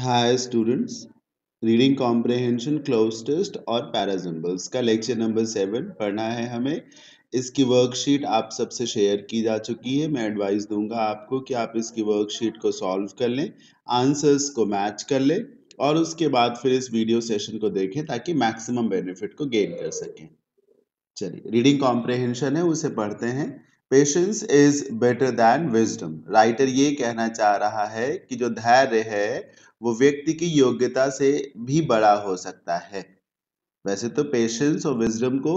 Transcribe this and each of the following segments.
हाय students reading comprehension cloze test और parajumbles का lecture number seven पढ़ना है हमें इसकी वर्कशीट आप सबसे शेयर की जा चुकी है मैं एडवाइस दूंगा आपको कि आप इसकी वर्कशीट को सॉल्व कर लें आंसर्स को मैच कर लें और उसके बाद फिर इस वीडियो सेशन को देखें ताकि मैक्सिमम बेनिफिट को गेन कर सकें चलिए रीडिंग कॉम्प्रेहेंशन है उसे पढ़ते हैं patience is better than wisdom writer ये कहना चाह रहा है कि जो धैर्य है वो व्यक्ति की योग्यता से भी बड़ा हो सकता है वैसे तो पेशेंस और विजडम को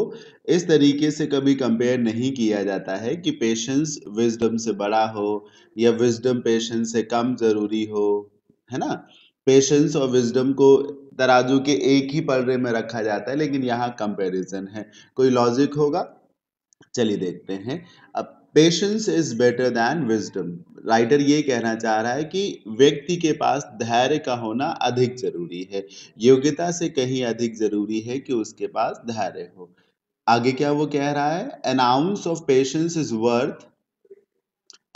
इस तरीके से कभी कंपेयर नहीं किया जाता है कि पेशेंस विजडम से बड़ा हो या विजडम पेशेंस से कम ज़रूरी हो है ना पेशेंस और विजडम को तराजू के एक ही पलड़े में रखा जाता है लेकिन यहाँ कंपैरिजन है कोई लॉजिक होगा चलिए देखते हैं अब patience is better than wisdom writer ये कहना चाह रहा है कि व्यक्ति के पास धैर्य का होना अधिक जरूरी है योग्यता से कहीं अधिक जरूरी है कि उसके पास धैर्य हो आगे क्या वो कह रहा है an ounce of patience is worth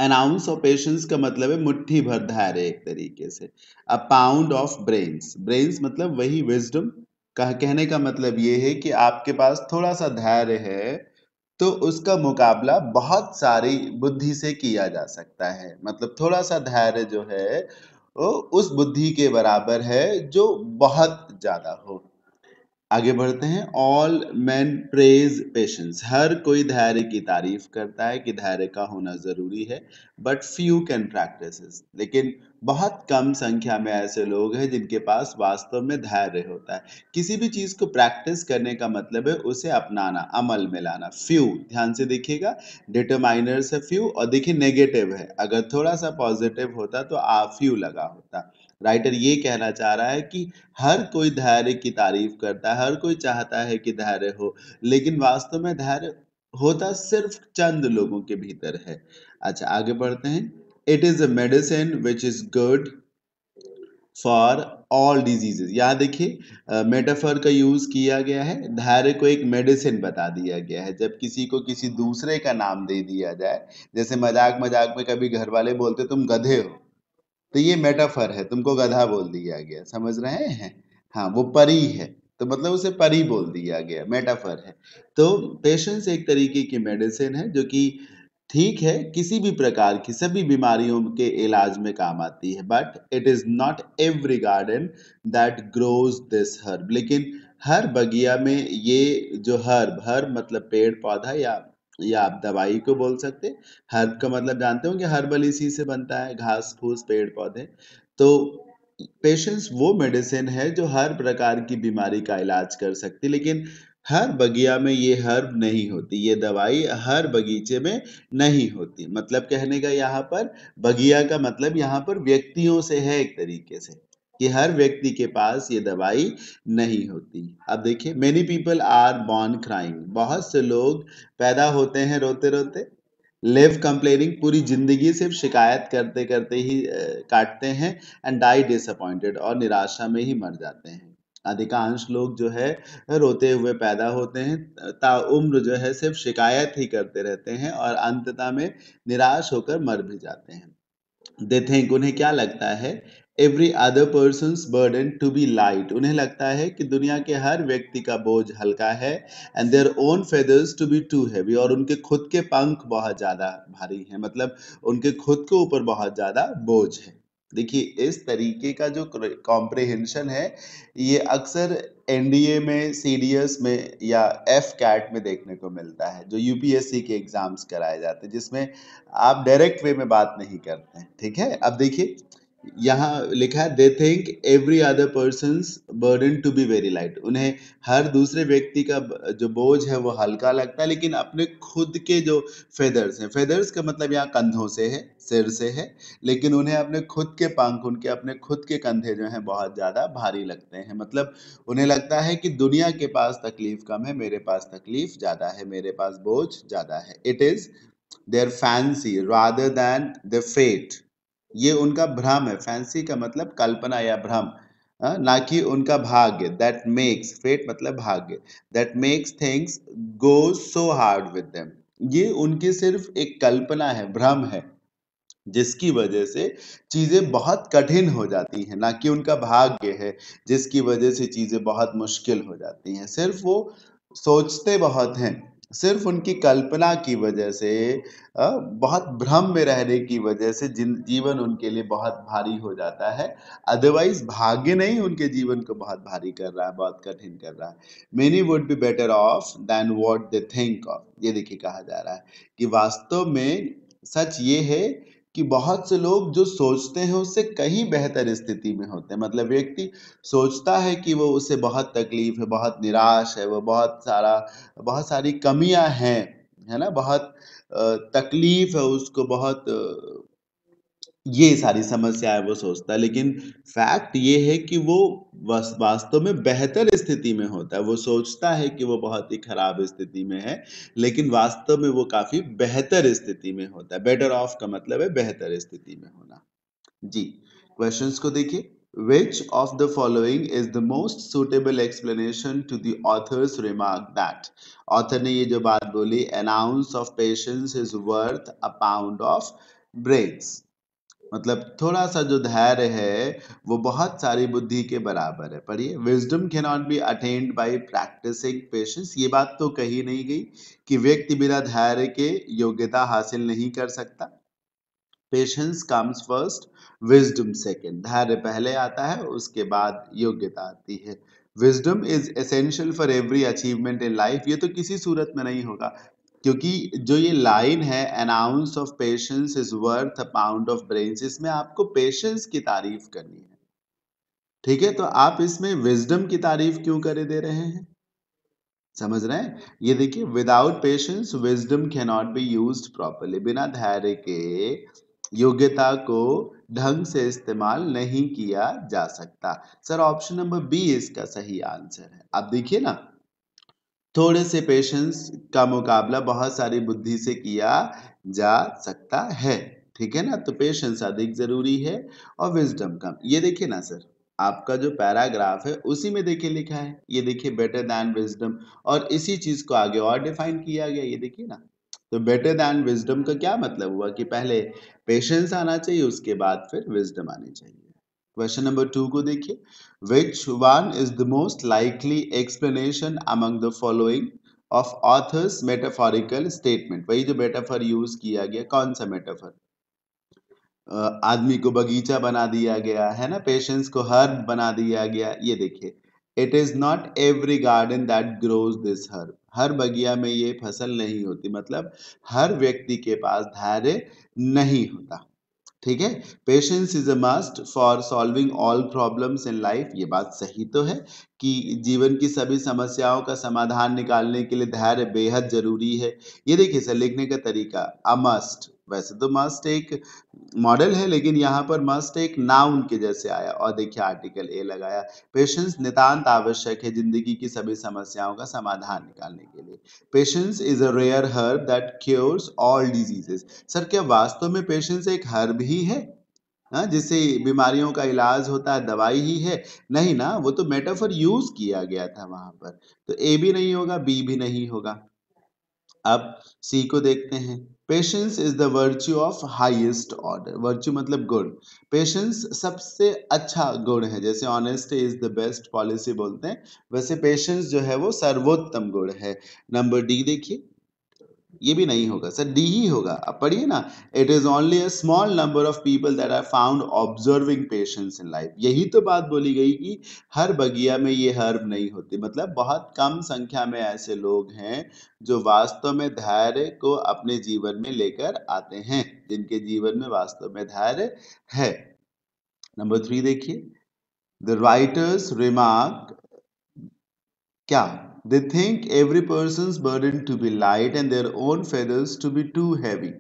an ounce of patience का मतलब है मुट्ठी भर धैर्य एक तरीके से a pound of brains brains मतलब वही विजडम कह कहने का मतलब ये है कि आपके पास थोड़ा सा धैर्य है तो उसका मुकाबला बहुत सारी बुद्धि से किया जा सकता है मतलब थोड़ा सा धैर्य जो है वो उस बुद्धि के बराबर है जो बहुत ज़्यादा हो आगे बढ़ते हैं ऑल मैन प्रेज पेशेंस हर कोई धैर्य की तारीफ करता है कि धैर्य का होना ज़रूरी है बट फ्यू कैन प्रैक्टिस लेकिन बहुत कम संख्या में ऐसे लोग हैं जिनके पास वास्तव में धैर्य होता है किसी भी चीज़ को प्रैक्टिस करने का मतलब है उसे अपनाना अमल में लाना फ्यू ध्यान से देखिएगा डिटरमाइनर्स है फ्यू और देखिए नेगेटिव है अगर थोड़ा सा पॉजिटिव होता तो आ फ्यू लगा होता राइटर ये कहना चाह रहा है कि हर कोई धैर्य की तारीफ करता है हर कोई चाहता है कि धैर्य हो लेकिन वास्तव में धैर्य होता सिर्फ चंद लोगों के भीतर है अच्छा आगे बढ़ते हैं it is a medicine which is good for all diseases यहाँ देखिए मेटाफर का यूज़ किया गया है धैर्य को एक मेडिसिन बता दिया गया है जब किसी को किसी दूसरे का नाम दे दिया जाए जैसे मजाक मजाक में कभी घर वाले बोलते तुम गधे हो तो ये मेटाफर है तुमको गधा बोल दिया गया समझ रहे हैं हाँ वो परी है तो मतलब उसे परी बोल दिया गया मेटाफर है तो पेशेंस एक तरीके की मेडिसिन है जो कि ठीक है किसी भी प्रकार की सभी बीमारियों के इलाज में काम आती है but it is not every garden that grows this herb लेकिन हर बगिया में ये जो हर्ब हर्ब मतलब पेड़ पौधा या या आप दवाई को बोल सकते हर्ब का मतलब जानते होंगे हर्बल इसी से बनता है घास फूस पेड़ पौधे तो पेशेंट्स वो मेडिसिन है जो हर प्रकार की बीमारी का इलाज कर सकती लेकिन हर बगिया में ये हर्ब नहीं होती ये दवाई हर बगीचे में नहीं होती मतलब कहने का यहाँ पर बगिया का मतलब यहाँ पर व्यक्तियों से है एक तरीके से कि हर व्यक्ति के पास ये दवाई नहीं होती अब देखिए many people are born crying बहुत से लोग पैदा होते हैं रोते रोते लिव कंप्लेनिंग पूरी जिंदगी सिर्फ शिकायत करते करते ही काटते हैं एंड डाई डिसअपॉइंटेड और निराशा में ही मर जाते हैं अधिकांश लोग जो है रोते हुए पैदा होते हैं ताउम्र जो है सिर्फ शिकायत ही करते रहते हैं और अंततः में निराश होकर मर भी जाते हैं दे थिंक उन्हें क्या लगता है every other person burden to be light उन्हें लगता है कि दुनिया के हर व्यक्ति का बोझ हल्का है and their own feathers to be too heavy और उनके खुद के पंख बहुत ज़्यादा भारी हैं मतलब उनके खुद के ऊपर बहुत ज़्यादा बोझ है देखिए इस तरीके का जो कॉम्प्रिहेंशन है ये अक्सर एनडीए में सीडीएस में या एफ कैट में देखने को मिलता है जो यूपीएससी के एग्जाम्स कराए जाते हैं जिसमें आप डायरेक्ट वे में बात नहीं करते हैं ठीक है अब देखिए यहाँ लिखा है they think every other person burden to be very light उन्हें हर दूसरे व्यक्ति का जो बोझ है वो हल्का लगता है लेकिन अपने खुद के जो फेदर्स हैं फेदर्स का मतलब यहाँ कंधों से है सिर से है लेकिन उन्हें अपने खुद के पंख उनके अपने खुद के कंधे जो हैं बहुत ज़्यादा भारी लगते हैं मतलब उन्हें लगता है कि दुनिया के पास तकलीफ कम है मेरे पास तकलीफ ज़्यादा है मेरे पास बोझ ज़्यादा है it is their fancy rather than the fate ये उनका भ्रम है फैंसी का मतलब कल्पना या भ्रम हाँ, ना कि उनका भाग्य दैट मेक्स फेट मतलब भाग्य that makes things go so hard with them ये उनकी सिर्फ एक कल्पना है भ्रम है जिसकी वजह से चीज़ें बहुत कठिन हो जाती हैं ना कि उनका भाग्य है जिसकी वजह से चीज़ें बहुत मुश्किल हो जाती हैं सिर्फ वो सोचते बहुत हैं सिर्फ उनकी कल्पना की वजह से बहुत भ्रम में रहने की वजह से जिन जीवन उनके लिए बहुत भारी हो जाता है अदरवाइज भाग्य नहीं उनके जीवन को बहुत भारी कर रहा है बहुत कठिन कर रहा है many would be better off than what they think of ये देखिए कहा जा रहा है कि वास्तव में सच ये है कि बहुत से लोग जो सोचते हैं उससे कहीं बेहतर स्थिति में होते हैं मतलब व्यक्ति सोचता है कि वो उसे बहुत तकलीफ है बहुत निराश है वो बहुत सारा बहुत सारी कमियां हैं है ना बहुत तकलीफ है उसको बहुत ये सारी समस्या है वो सोचता है लेकिन फैक्ट ये है कि वो वास्तव में बेहतर स्थिति में होता है वो सोचता है कि वो बहुत ही खराब स्थिति में है लेकिन वास्तव में वो काफी बेहतर स्थिति में होता है बेटर ऑफ का मतलब है बेहतर स्थिति में होना जी क्वेश्चंस को देखिए which of the following is the most suitable explanation to दर्स रिमार्क दैट ऑथर ने ये जो बात बोली an ounce of patience is worth a pound of breaks मतलब थोड़ा सा जो धैर्य है वो बहुत सारी बुद्धि के बराबर है पढ़िए wisdom can not be attend by practicing patience ये बात तो कही नहीं गई कि व्यक्ति बिना धैर्य के योग्यता हासिल नहीं कर सकता patience comes first wisdom second धैर्य पहले आता है उसके बाद योग्यता आती है wisdom is essential for every achievement in life ये तो किसी सूरत में नहीं होगा क्योंकि जो ये लाइन है an ounce of patience is worth a pound of brains इसमें आपको पेशेंस की तारीफ करनी है ठीक है तो आप इसमें विजडम की तारीफ क्यों करे दे रहे हैं समझ रहे हैं ये देखिए without patience wisdom can not be use properly बिना धैर्य के योग्यता को ढंग से इस्तेमाल नहीं किया जा सकता सर ऑप्शन नंबर बी इसका सही आंसर है आप देखिए ना थोड़े से पेशेंस का मुकाबला बहुत सारी बुद्धि से किया जा सकता है ठीक है ना तो पेशेंस अधिक जरूरी है और विजडम कम ये देखिए ना सर आपका जो पैराग्राफ है उसी में देखिए लिखा है ये देखिए बेटर दैन विजडम और इसी चीज को आगे और डिफाइन किया गया ये देखिए ना तो बेटर दैन विजडम का क्या मतलब हुआ कि पहले पेशेंस आना चाहिए उसके बाद फिर विजडम आनी चाहिए क्वेश्चन नंबर टू को देखिए Which one is the most likely explanation among the following of author's metaphorical statement? वही जो मेटाफर यूज किया गया कौन सा मेटाफर आदमी को बगीचा बना दिया गया है ना पेशेंस को हर्ब बना दिया गया ये देखिए it is not every garden that grows this herb हर बगिया में ये फसल नहीं होती मतलब हर व्यक्ति के पास धैर्य नहीं होता ठीक है patience is a must for solving all problems in life ये बात सही तो है कि जीवन की सभी समस्याओं का समाधान निकालने के लिए धैर्य बेहद जरूरी है ये देखिए सर लिखने का तरीका अ मस्ट वैसे तो मस्ट एक मॉडल है लेकिन यहाँ पर मस्ट एक नाउन के जैसे आया और देखिए आर्टिकल ए लगाया पेशेंस नितांत आवश्यक है जिंदगी की सभी समस्याओं का समाधान निकालने के लिए patience is a rare herb that cures all diseases sir क्या वास्तव में पेशेंस एक हर्ब ही है हाँ जिससे बीमारियों का इलाज होता है दवाई ही है नहीं ना वो तो मेटाफर यूज किया गया था वहां पर तो ए भी नहीं होगा बी भी नहीं होगा अब सी को देखते हैं patience is the virtue of highest order virtue मतलब गुण पेशेंस सबसे अच्छा गुण है जैसे honest is the best policy बोलते हैं वैसे पेशेंस जो है वो सर्वोत्तम गुण है नंबर डी देखिए ये भी नहीं होगा सर डी ही होगा अब पढ़िए ना it is only a small number of people that are found observing patients in life यही तो बात बोली गई कि हर बगिया में ये हर्ब नहीं होती मतलब बहुत कम संख्या में ऐसे लोग हैं जो वास्तव में धैर्य को अपने जीवन में लेकर आते हैं जिनके जीवन में वास्तव में धैर्य है नंबर थ्री देखिए द राइटर्स रिमार्क क्या They think every person's burden to be light and their own feathers to be too heavy.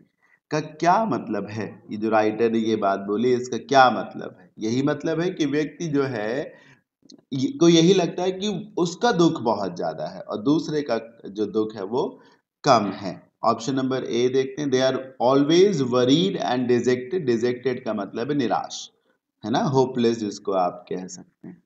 का क्या मतलब है ये जो राइटर ने ये बात बोली इसका क्या मतलब है यही मतलब है कि व्यक्ति जो है को यही लगता है कि उसका दुख बहुत ज़्यादा है और दूसरे का जो दुख है वो कम है ऑप्शन नंबर ए देखते हैं they are always worried and dejected dejected का मतलब है निराश है ना होपलेस जिसको आप कह सकते हैं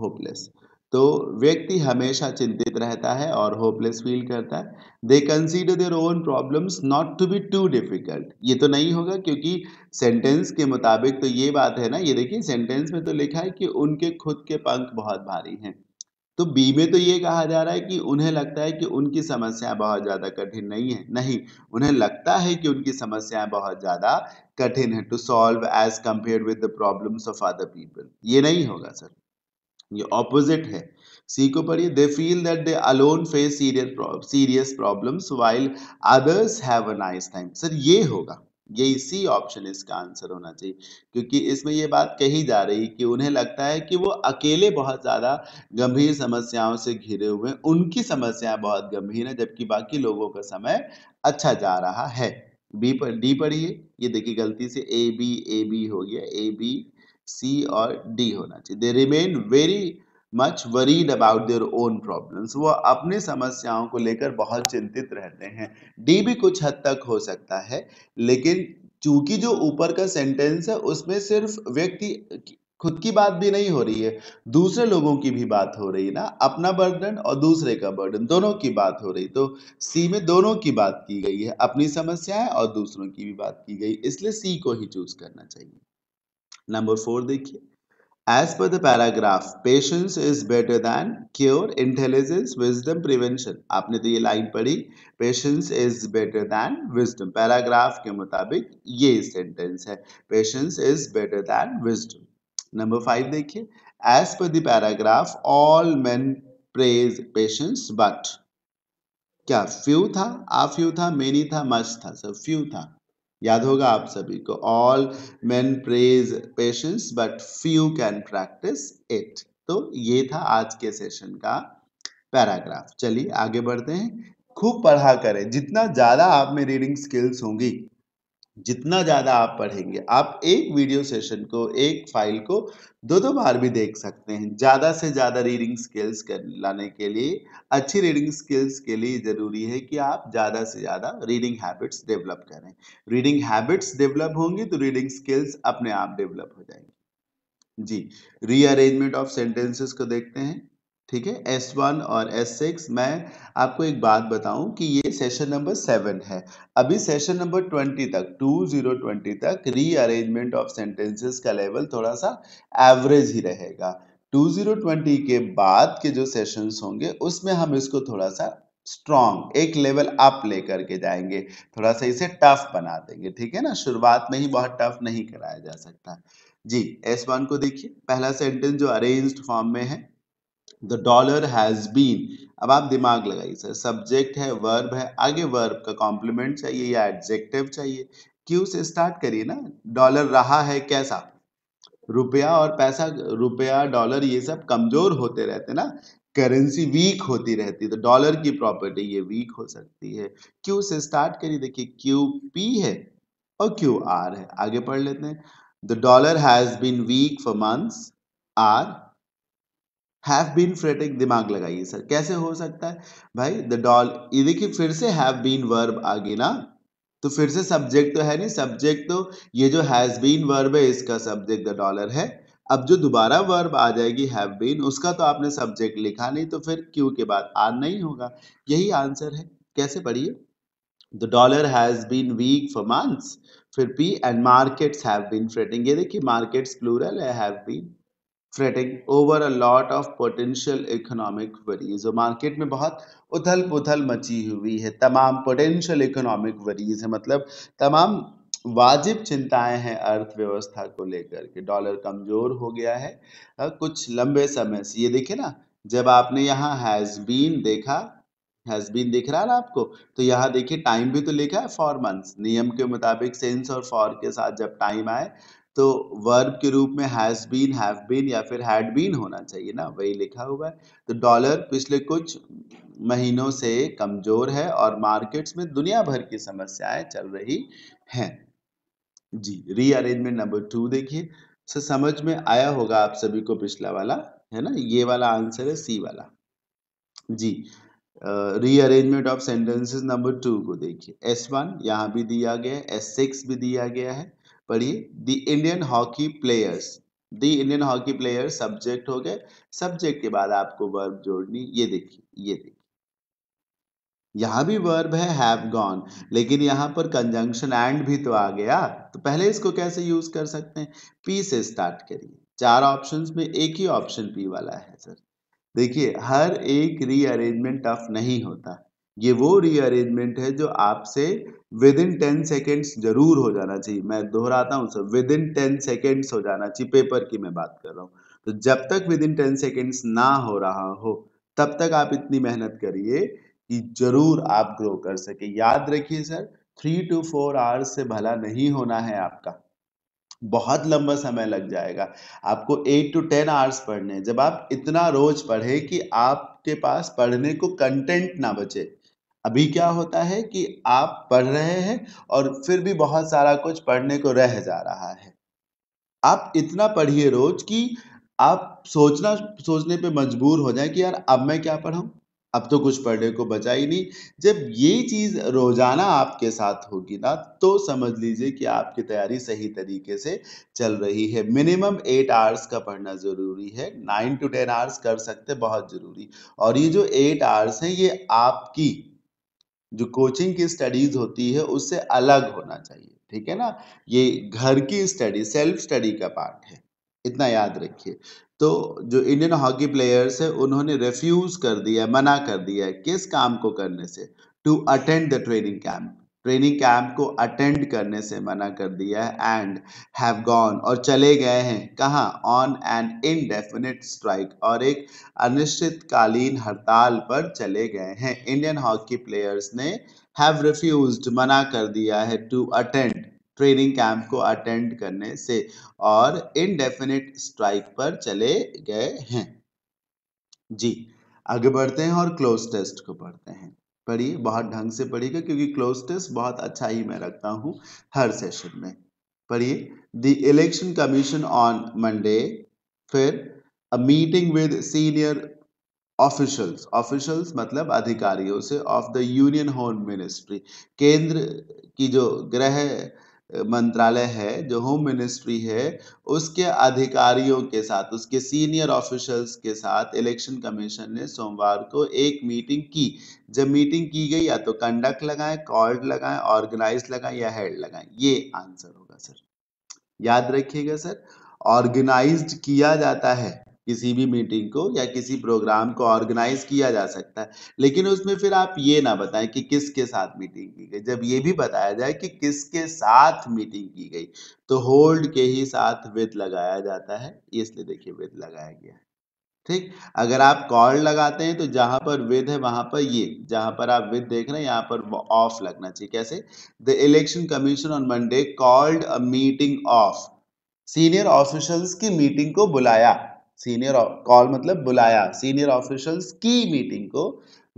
होपलेस तो व्यक्ति हमेशा चिंतित रहता है और होपलेस फील करता है they consider their own problems not to be too difficult ये तो नहीं होगा क्योंकि सेंटेंस के मुताबिक तो ये बात है ना ये देखिए सेंटेंस में तो लिखा है कि उनके खुद के पंख बहुत भारी हैं तो बी में तो ये कहा जा रहा है कि उन्हें लगता है कि उनकी समस्याएं बहुत ज़्यादा कठिन नहीं है नहीं उन्हें लगता है कि उनकी समस्याएं बहुत ज़्यादा कठिन है to solve as compare with the problems of other people ये नहीं होगा सर ये ऑपोजिट है सी को पढ़िए they feel that they alone face serious serious problems while others have a nice time sir ये होगा ये सी ऑप्शन इसका आंसर होना चाहिए क्योंकि इसमें ये बात कही जा रही कि उन्हें लगता है कि वो अकेले बहुत ज़्यादा गंभीर समस्याओं से घिरे हुए हैं उनकी समस्याएं बहुत गंभीर हैं जबकि बाकी लोगों का समय अच्छा जा रहा है बी पर डी पढ़िए ये देखिए गलती से ए बी ए बी हो गया ए बी सी और डी होना चाहिए they remain very much worried about their own problems वो अपनी समस्याओं को लेकर बहुत चिंतित रहते हैं डी भी कुछ हद तक हो सकता है लेकिन चूंकि जो ऊपर का सेंटेंस है उसमें सिर्फ व्यक्ति खुद की बात भी नहीं हो रही है दूसरे लोगों की भी बात हो रही है ना अपना बर्डन और दूसरे का बर्डन दोनों की बात हो रही तो सी में दोनों की बात की गई है अपनी समस्याएं और दूसरों की भी बात की गई इसलिए सी को ही चूज करना चाहिए नंबर फोर देखिए as per paragraph paragraph patience is better than cure intelligence wisdom prevention आपने तो ये लाइन पढ़ी patience is better than wisdom paragraph के मुताबिक ये सेंटेंस है patience is better than wisdom number five देखिए as per paragraph all man praise patience but क्या फ्यू था आ फ्यू था मेनी था मच था सर फ्यू था याद होगा आप सभी को all man praise patience but few can practice it तो ये था आज के सेशन का पैराग्राफ चलिए आगे बढ़ते हैं खूब पढ़ा करें जितना ज़्यादा आप में रीडिंग स्किल्स होंगी जितना ज़्यादा आप पढ़ेंगे आप एक वीडियो सेशन को एक फाइल को दो दो बार भी देख सकते हैं ज़्यादा से ज़्यादा रीडिंग स्किल्स कर लाने के लिए अच्छी रीडिंग स्किल्स के लिए ज़रूरी है कि आप ज़्यादा से ज़्यादा रीडिंग हैबिट्स डेवलप करें रीडिंग हैबिट्स डेवलप होंगी तो रीडिंग स्किल्स अपने आप डेवलप हो जाएंगी जी रीअरेंजमेंट ऑफ सेंटेंसेस को देखते हैं ठीक है एस वन और एस सिक्स मैं आपको एक बात बताऊं कि ये सेशन नंबर सेवन है अभी सेशन नंबर ट्वेंटी तक टू जीरो ट्वेंटी तक रीअरेंजमेंट ऑफ सेंटेंसेस का लेवल थोड़ा सा एवरेज ही रहेगा टू जीरो ट्वेंटी के बाद के जो सेशंस होंगे उसमें हम इसको थोड़ा सा स्ट्रॉन्ग एक लेवल अप ले करके जाएंगे थोड़ा सा इसे टफ बना देंगे ठीक है ना शुरुआत में ही बहुत टफ नहीं कराया जा सकता जी एस वन को देखिए पहला सेंटेंस जो अरेंज्ड फॉर्म में है द डॉलर हैज बीन अब आप दिमाग लगाइए सर सब्जेक्ट है वर्ब है आगे वर्ब का कॉम्प्लीमेंट चाहिए या एडजेक्टिव चाहिए क्यू से स्टार्ट करिए ना डॉलर रहा है कैसा रुपया और पैसा रुपया डॉलर ये सब कमजोर होते रहते ना करेंसी वीक होती रहती है तो डॉलर की प्रॉपर्टी ये वीक हो सकती है क्यू से स्टार्ट करिए देखिए क्यू पी है और क्यू आर है आगे पढ़ लेते हैं the dollar has been weak for months are have been fret एक दिमाग लगाइए सर कैसे हो सकता है भाई द डॉल ये देखिए फिर से हैव बीन वर्ब आगे ना तो फिर से सब्जेक्ट तो है नहीं सब्जेक्ट तो ये जो हैज बीन वर्ब है इसका सब्जेक्ट द डॉलर है अब जो दोबारा वर्ब आ जाएगी हैव बीन उसका तो आपने सब्जेक्ट लिखा नहीं तो फिर क्यू के बाद आर नहीं होगा यही आंसर है कैसे पढ़िए the dollar has been weak for months फिर P and markets have been fretting ये देखिए मार्केट्स प्लूरल है have been fretting over a lot of potential economic worries और मार्केट में बहुत उथल पुथल मची हुई है तमाम पोटेंशियल इकोनॉमिक वरीज है मतलब तमाम वाजिब चिंताएं हैं अर्थव्यवस्था को लेकर के डॉलर कमजोर हो गया है कुछ लंबे समय से ये देखिए ना जब आपने यहाँ हैज बीन देखा हैज बीन दिख रहा है ना आपको तो यहाँ देखिए टाइम भी तो लिखा है फॉर मंथ्स नियम के मुताबिक सेंस और फॉर के साथ जब टाइम आए तो वर्ब के रूप में हैज़ बीन हैव बीन या फिर हैड बीन होना चाहिए ना वही लिखा हुआ है तो डॉलर पिछले कुछ महीनों से कमज़ोर है और मार्केट्स में दुनिया भर की समस्याएं चल रही हैं जी रीअरेंजमेंट नंबर टू देखिए सर तो समझ में आया होगा आप सभी को पिछला वाला है ना ये वाला आंसर है सी वाला जी rearrangement of sentences number two को देखिए एस वन यहाँ भी दिया गया है एस सिक्स भी दिया गया है पढ़िए the Indian hockey players the Indian hockey player subject हो गए सब्जेक्ट के बाद आपको वर्ब जोड़नी ये देखिए ये देखिए यहां भी वर्ब है हैव गॉन लेकिन यहां पर कंजंक्शन एंड भी तो आ गया तो पहले इसको कैसे यूज कर सकते हैं पी से स्टार्ट करिए चार ऑप्शंस में एक ही ऑप्शन पी वाला है सर देखिए हर एक रीअरेंजमेंट टफ नहीं होता ये वो रीअरेंजमेंट है जो आपसे विद इन टेन सेकेंड्स जरूर हो जाना चाहिए मैं दोहराता हूँ sir within ten seconds हो जाना चाहिए पेपर की मैं बात कर रहा हूँ तो जब तक विद इन टेन सेकेंड्स ना हो रहा हो तब तक आप इतनी मेहनत करिए कि जरूर आप ग्रो कर सके याद रखिए sir three two four hours से भला नहीं होना है आपका बहुत लंबा समय लग जाएगा आपको एट टू टेन आवर्स पढ़ने जब आप इतना रोज पढ़े कि आपके पास पढ़ने को कंटेंट ना बचे अभी क्या होता है कि आप पढ़ रहे हैं और फिर भी बहुत सारा कुछ पढ़ने को रह जा रहा है आप इतना पढ़िए रोज कि आप सोचना सोचने पे मजबूर हो जाए कि यार अब मैं क्या पढ़ाऊँ अब तो कुछ पढ़ने को बचा ही नहीं जब ये चीज़ रोज़ाना आपके साथ होगी ना तो समझ लीजिए कि आपकी तैयारी सही तरीके से चल रही है मिनिमम एट आवर्स का पढ़ना ज़रूरी है नाइन टू टेन आवर्स कर सकते बहुत ज़रूरी और ये जो एट आवर्स हैं ये आपकी जो कोचिंग की स्टडीज होती है उससे अलग होना चाहिए ठीक है ना ये घर की स्टडी सेल्फ स्टडी का पार्ट है इतना याद रखिए तो जो इंडियन हॉकी प्लेयर्स है उन्होंने रेफ्यूज कर दिया मना कर दिया किस काम को करने से to attend the training camp training camp को अटेंड करने से मना कर दिया है एंड हैव गॉन और चले गए हैं कहाँ ऑन एन इनडेफिनेट स्ट्राइक और एक अनिश्चितकालीन हड़ताल पर चले गए हैं इंडियन हॉकी प्लेयर्स ने हैव रिफ्यूज मना कर दिया है टू अटेंड ट्रेनिंग कैंप को अटेंड करने से और इनडेफिनेट स्ट्राइक पर चले गए हैं जी आगे बढ़ते हैं और क्लोज टेस्ट को पढ़ते हैं पढ़िए बहुत ढंग से पढ़िएगा क्योंकि क्लोज टेस्ट बहुत अच्छा ही मैं रखता हूँ हर सेशन में पढ़िए the election commission on Monday फिर a meeting with senior officials officials मतलब अधिकारियों से of the union home ministry केंद्र की जो गृह मंत्रालय है जो होम मिनिस्ट्री है उसके अधिकारियों के साथ उसके सीनियर ऑफिशियल्स के साथ इलेक्शन कमीशन ने सोमवार को एक मीटिंग की जब मीटिंग की गई या तो कंडक्ट लगाएं कॉर्ड लगाएं ऑर्गेनाइज लगाएं या हेड लगाएं ये आंसर होगा सर याद रखिएगा सर ऑर्गेनाइज्ड किया जाता है किसी भी मीटिंग को या किसी प्रोग्राम को ऑर्गेनाइज किया जा सकता है लेकिन उसमें फिर आप ये ना बताएं कि किसके साथ मीटिंग की गई जब ये भी बताया जाए कि किसके साथ मीटिंग की गई तो होल्ड के ही साथ विद लगाया जाता है इसलिए देखिए विद लगाया गया है ठीक अगर आप कॉल लगाते हैं तो जहां पर विद है वहां पर ये जहां पर आप विद देख रहे हैं यहाँ पर ऑफ लगना चाहिए कैसे the election commission on Monday called a meeting of senior officials की मीटिंग को बुलाया सीनियर कॉल मतलब बुलाया सीनियर ऑफिशल्स की मीटिंग को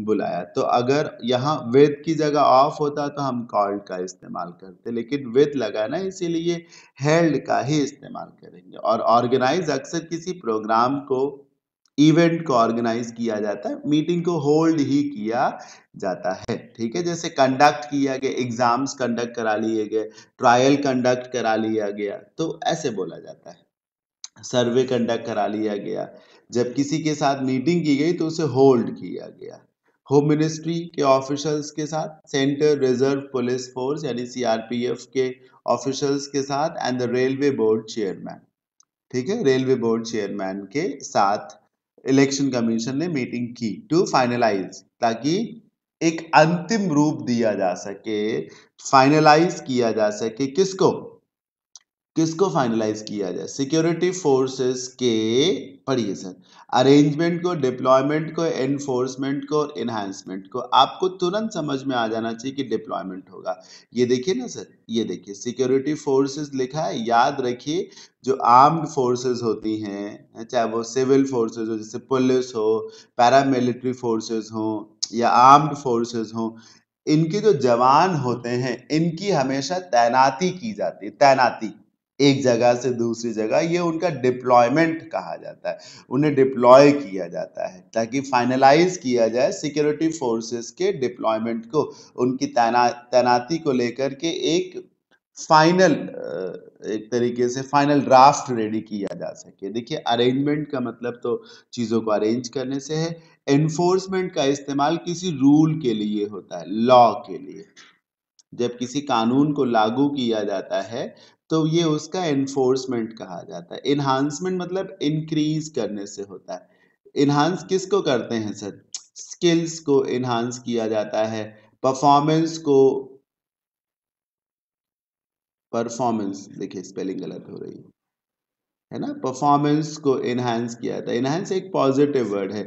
बुलाया तो अगर यहाँ विद की जगह ऑफ होता तो हम कॉल्ड का इस्तेमाल करते लेकिन विद लगा ना इसीलिए हेल्ड का ही इस्तेमाल करेंगे और ऑर्गेनाइज अक्सर किसी प्रोग्राम को इवेंट को ऑर्गेनाइज किया जाता है मीटिंग को होल्ड ही किया जाता है ठीक है जैसे कंडक्ट किया गया एग्जाम्स कंडक्ट करा लिए गए ट्रायल कंडक्ट करा लिया गया तो ऐसे बोला जाता है सर्वे कंडक्ट करा लिया गया जब किसी के साथ मीटिंग की गई तो उसे होल्ड किया गया होम मिनिस्ट्री के ऑफिशल्स के साथ सेंटर रिजर्व पुलिस फोर्स यानी सीआरपीएफ के ऑफिशल्स के साथ and the railway board chairman ठीक है रेलवे बोर्ड चेयरमैन के साथ इलेक्शन कमीशन ने मीटिंग की टू फाइनलाइज ताकि एक अंतिम रूप दिया जा सके फाइनलाइज किया जा सके किसको किसको फाइनलाइज किया जाए सिक्योरिटी फोर्सेस के पढ़िए सर अरेंजमेंट को डिप्लॉयमेंट को एनफोर्समेंट को और इन्हांसमेंट को आपको तुरंत समझ में आ जाना चाहिए कि डिप्लॉयमेंट होगा ये देखिए ना सर ये देखिए सिक्योरिटी फोर्सेस लिखा है याद रखिए जो आर्म्ड फोर्सेस होती हैं चाहे वो सिविल फोर्सेस हो जैसे पुलिस हो पैरामिलिट्री फोर्सेज हो या आर्म्ड फोर्सेज हो इनके जो जवान होते हैं इनकी हमेशा तैनाती की जाती है तैनाती एक जगह से दूसरी जगह ये उनका डिप्लॉयमेंट कहा जाता है उन्हें डिप्लॉय किया जाता है ताकि फाइनलाइज किया जाए सिक्योरिटी फोर्सेस के डिप्लॉयमेंट को उनकी तैना तैनाती को लेकर के एक फाइनल एक तरीके से फाइनल ड्राफ्ट रेडी किया जा सके देखिए अरेंजमेंट का मतलब तो चीज़ों को अरेंज करने से है एनफोर्समेंट का इस्तेमाल किसी रूल के लिए होता है लॉ के लिए जब किसी कानून को लागू किया जाता है तो ये उसका एनफोर्समेंट कहा जाता है इन्हांसमेंट मतलब इंक्रीज करने से होता है इन्हांस किसको करते हैं सर स्किल्स को इन्हांस किया जाता है परफॉर्मेंस को परफॉर्मेंस देखिए स्पेलिंग गलत हो रही है है ना परफॉर्मेंस को इन्हांस किया जाता है इन्हांस एक पॉजिटिव वर्ड है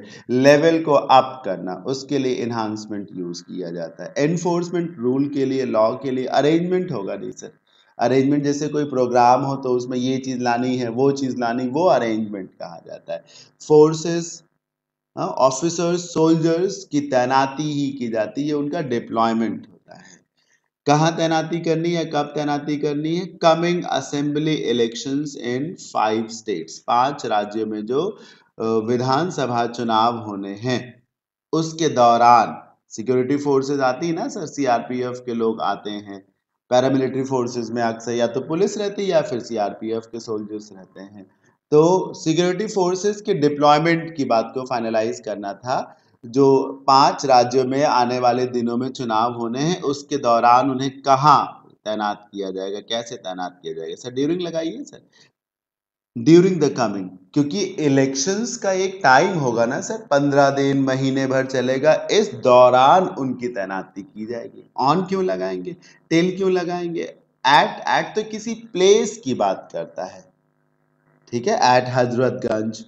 लेवल को अप करना उसके लिए इन्हांसमेंट यूज किया जाता है एनफोर्समेंट रूल के लिए लॉ के लिए अरेंजमेंट होगा नहीं सर अरेंजमेंट जैसे कोई प्रोग्राम हो तो उसमें ये चीज़ लानी है वो चीज़ लानी वो अरेंजमेंट कहा जाता है फोर्सेस ऑफिसर्स सोल्जर्स की तैनाती ही की जाती है उनका डिप्लॉयमेंट होता है कहाँ तैनाती करनी है कब तैनाती करनी है coming assembly elections in five states पांच राज्यों में जो विधानसभा चुनाव होने हैं उसके दौरान सिक्योरिटी फोर्सेज आती है ना सर सीआरपीएफ के लोग आते हैं पैरामिलिट्री फोर्सेस में अक्सर या तो पुलिस रहती है या फिर सीआरपीएफ के सोल्जर्स रहते हैं तो सिक्योरिटी फोर्सेस के डिप्लॉयमेंट की बात को फाइनलाइज करना था जो पांच राज्यों में आने वाले दिनों में चुनाव होने हैं उसके दौरान उन्हें कहाँ तैनात किया जाएगा कैसे तैनात किया जाएगा सर ड्यूरिंग लगाइए सर ड्यूरिंग द कमिंग क्योंकि इलेक्शंस का एक टाइम होगा ना सर पंद्रह दिन महीने भर चलेगा इस दौरान उनकी तैनाती की जाएगी ऑन क्यों लगाएंगे टेल क्यों लगाएंगे एट एट तो किसी प्लेस की बात करता है ठीक है at Hazratganj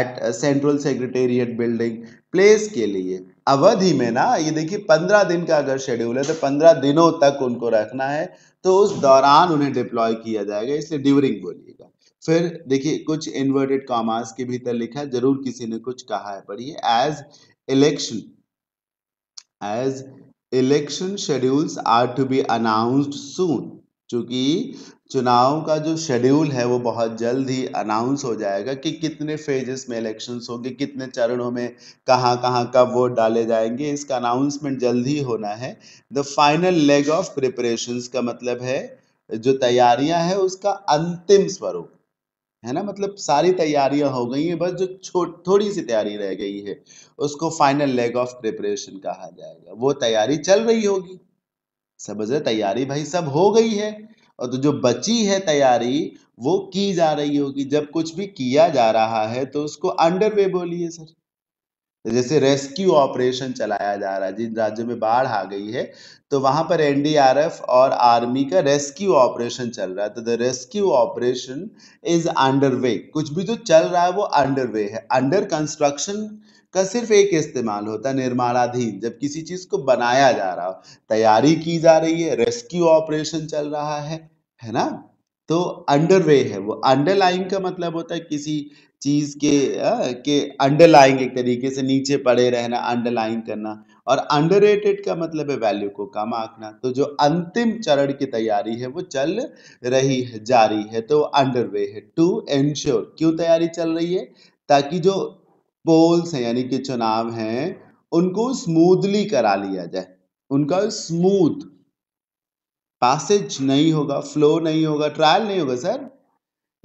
at central secretariat building place के लिए अवधि में ना ये देखिए पंद्रह दिन का अगर शेड्यूल है तो पंद्रह दिनों तक उनको रखना है तो उस दौरान उन्हें डिप्लॉय किया जाएगा इसलिए ड्यूरिंग बोलिएगा फिर देखिए कुछ इन्वर्टेड कॉमास के भीतर लिखा है जरूर किसी ने कुछ कहा है पढ़िए as election as election schedules are to be announced soon चूंकि चुनाव का जो शेड्यूल है वो बहुत जल्द ही अनाउंस हो जाएगा कि कितने फेजेस में इलेक्शंस होंगे कितने चरणों में कहाँ कहाँ कब वोट डाले जाएंगे इसका अनाउंसमेंट जल्द ही होना है the final leg of preparations का मतलब है जो तैयारियां है उसका अंतिम स्वरूप है ना मतलब सारी तैयारियां हो गई हैं बस जो थोड़ी सी तैयारी रह गई है उसको फाइनल लेग ऑफ प्रिपरेशन कहा जाएगा वो तैयारी चल रही होगी समझ रहे तैयारी भाई सब हो गई है और तो जो बची है तैयारी वो की जा रही होगी जब कुछ भी किया जा रहा है तो उसको अंडर वे बोलिए सर जैसे रेस्क्यू ऑपरेशन चलाया जा रहा है जिन राज्यों में बाढ़ आ गई है तो वहां पर एनडीआरएफ और आर्मी का रेस्क्यू ऑपरेशन चल रहा है तो the rescue operation is under way कुछ भी जो चल रहा है वो अंडर वे है अंडर कंस्ट्रक्शन का सिर्फ एक इस्तेमाल होता है निर्माणाधीन जब किसी चीज को बनाया जा रहा हो तैयारी की जा रही है रेस्क्यू ऑपरेशन चल रहा है है ना तो अंडर वे है वो अंडरलाइन का मतलब होता है किसी चीज़ के आ, के अंडरलाइंग एक तरीके से नीचे पड़े रहना अंडरलाइन करना और अंडर का मतलब है वैल्यू को कम आंकना तो जो अंतिम चरण की तैयारी है वो चल रही है जारी है तो अंडर वे है टू एंश्योर क्यों तैयारी चल रही है ताकि जो पोल्स हैं यानी कि चुनाव हैं उनको स्मूथली करा लिया जाए उनका स्मूथ पासेज नहीं होगा फ्लो नहीं होगा ट्रायल नहीं होगा सर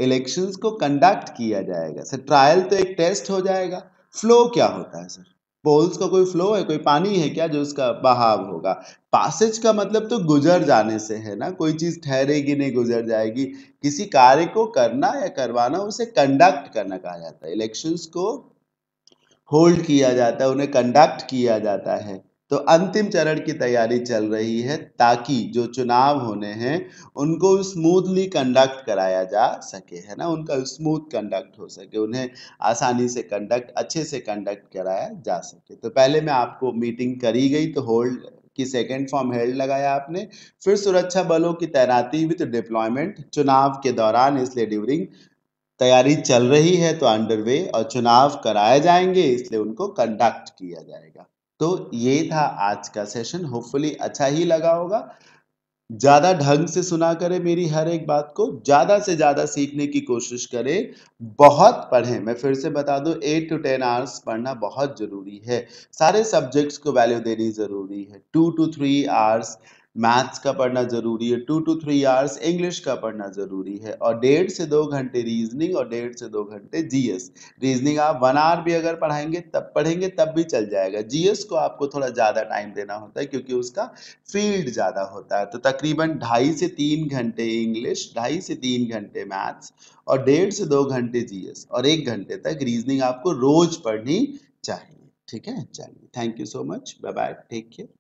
इलेक्शंस को कंडक्ट किया जाएगा सर ट्रायल तो एक टेस्ट हो जाएगा फ्लो क्या होता है सर पोल्स का कोई फ्लो है कोई पानी है क्या जो उसका बहाव होगा पासेज का मतलब तो गुजर जाने से है ना कोई चीज़ ठहरेगी नहीं गुजर जाएगी किसी कार्य को करना या करवाना उसे कंडक्ट करना कहा जाता है इलेक्शंस को होल्ड किया जाता है उन्हें कंडक्ट किया जाता है तो अंतिम चरण की तैयारी चल रही है ताकि जो चुनाव होने हैं उनको स्मूथली कंडक्ट कराया जा सके है ना उनका स्मूथ कंडक्ट हो सके उन्हें आसानी से कंडक्ट अच्छे से कंडक्ट कराया जा सके तो पहले मैं आपको मीटिंग करी गई तो होल्ड की सेकेंड फॉर्म हेल्ड लगाया आपने फिर सुरक्षा बलों की तैनाती विथ डिप्लॉयमेंट चुनाव के दौरान इसलिए ड्यूरिंग तैयारी चल रही है तो अंडरवे और चुनाव कराए जाएंगे इसलिए उनको कंडक्ट किया जाएगा तो ये था आज का सेशन होपफुली अच्छा ही लगा होगा ज़्यादा ढंग से सुना करें मेरी हर एक बात को ज़्यादा से ज़्यादा सीखने की कोशिश करें बहुत पढ़ें मैं फिर से बता दूं एट टू टेन आवर्स पढ़ना बहुत ज़रूरी है सारे सब्जेक्ट्स को वैल्यू देनी ज़रूरी है two to three hours maths का पढ़ना ज़रूरी है two to three hours English का पढ़ना ज़रूरी है और डेढ़ से दो घंटे रीजनिंग और डेढ़ से दो घंटे जीएस रीजनिंग आप वन आवर भी अगर पढ़ाएंगे तब पढ़ेंगे तब भी चल जाएगा जीएस को आपको थोड़ा ज़्यादा टाइम देना होता है क्योंकि उसका फील्ड ज़्यादा होता है तो तकरीबन ढाई से तीन घंटे इंग्लिश ढाई से तीन घंटे मैथ्स और डेढ़ से दो घंटे जीएस और एक घंटे तक रीजनिंग आपको रोज़ पढ़नी चाहिए ठीक है चलिए thank you so much bye bye take care